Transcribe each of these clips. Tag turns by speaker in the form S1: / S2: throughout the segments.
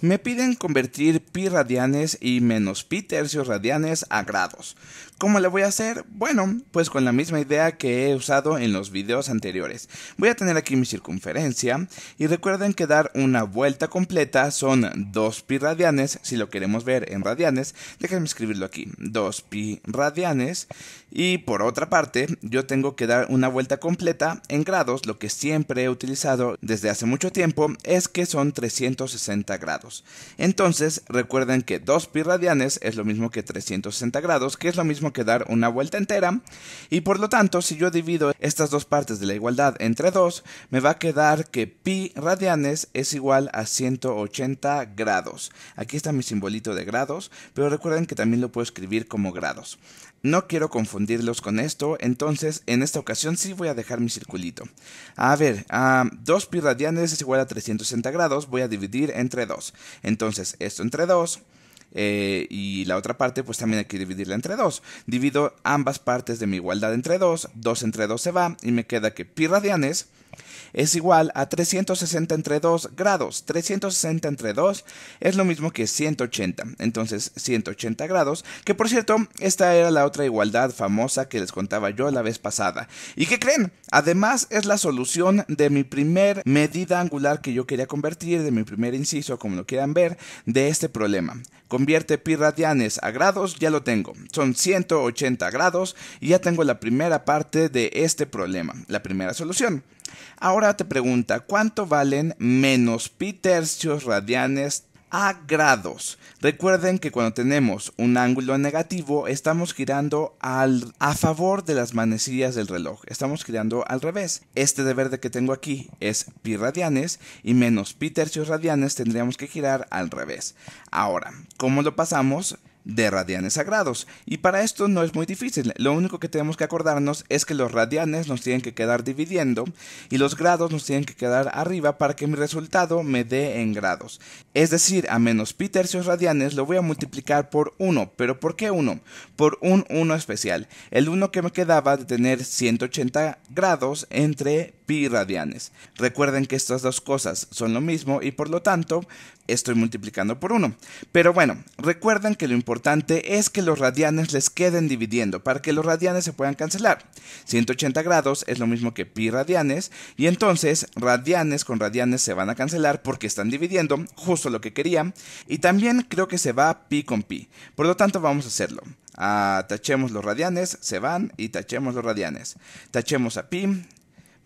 S1: Me piden convertir pi radianes y menos pi tercios radianes a grados. ¿Cómo le voy a hacer? Bueno, pues con la misma idea que he usado en los videos anteriores. Voy a tener aquí mi circunferencia y recuerden que dar una vuelta completa son 2 pi radianes, si lo queremos ver en radianes, déjenme escribirlo aquí, 2 pi radianes y por otra parte yo tengo que dar una vuelta completa en grados, lo que siempre he utilizado desde hace mucho tiempo es que son 360 grados. Entonces, recuerden que 2 pi radianes es lo mismo que 360 grados, que es lo mismo que dar una vuelta entera, y por lo tanto, si yo divido estas dos partes de la igualdad entre 2, me va a quedar que pi radianes es igual a 180 grados. Aquí está mi simbolito de grados, pero recuerden que también lo puedo escribir como grados. No quiero confundirlos con esto, entonces en esta ocasión sí voy a dejar mi circulito. A ver, a 2 pi radianes es igual a 360 grados, voy a dividir entre 2. Entonces esto entre 2 eh, y la otra parte pues también hay que dividirla entre 2. Divido ambas partes de mi igualdad entre 2, 2 entre 2 se va y me queda que pi radianes es igual a 360 entre 2 grados. 360 entre 2 es lo mismo que 180. Entonces 180 grados, que por cierto, esta era la otra igualdad famosa que les contaba yo la vez pasada. ¿Y qué creen? Además es la solución de mi primer medida angular que yo quería convertir, de mi primer inciso, como lo quieran ver, de este problema. Convierte pi radianes a grados, ya lo tengo. Son 180 grados y ya tengo la primera parte de este problema, la primera solución. Ahora te pregunta, ¿cuánto valen menos pi tercios radianes a grados? Recuerden que cuando tenemos un ángulo negativo estamos girando a favor de las manecillas del reloj. Estamos girando al revés. Este de verde que tengo aquí es pi radianes y menos pi tercios radianes tendríamos que girar al revés. Ahora, ¿cómo lo pasamos? de radianes a grados Y para esto no es muy difícil, lo único que tenemos que acordarnos es que los radianes nos tienen que quedar dividiendo y los grados nos tienen que quedar arriba para que mi resultado me dé en grados. Es decir, a menos pi tercios radianes lo voy a multiplicar por 1, pero ¿por qué 1? Por un 1 especial, el 1 que me quedaba de tener 180 grados entre pi radianes. Recuerden que estas dos cosas son lo mismo y por lo tanto estoy multiplicando por 1. Pero bueno, recuerden que lo importante es que los radianes les queden dividiendo para que los radianes se puedan cancelar. 180 grados es lo mismo que pi radianes y entonces radianes con radianes se van a cancelar porque están dividiendo justo lo que quería y también creo que se va pi con pi. Por lo tanto vamos a hacerlo. Ah, tachemos los radianes, se van y tachemos los radianes. Tachemos a pi,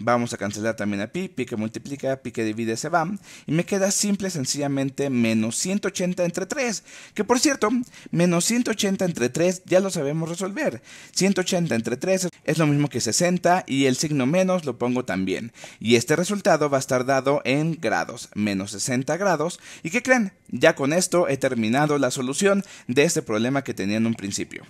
S1: Vamos a cancelar también a pi, pi que multiplica, pi que divide se va. Y me queda simple, sencillamente, menos 180 entre 3. Que por cierto, menos 180 entre 3 ya lo sabemos resolver. 180 entre 3 es lo mismo que 60 y el signo menos lo pongo también. Y este resultado va a estar dado en grados, menos 60 grados. ¿Y qué creen? Ya con esto he terminado la solución de este problema que tenía en un principio.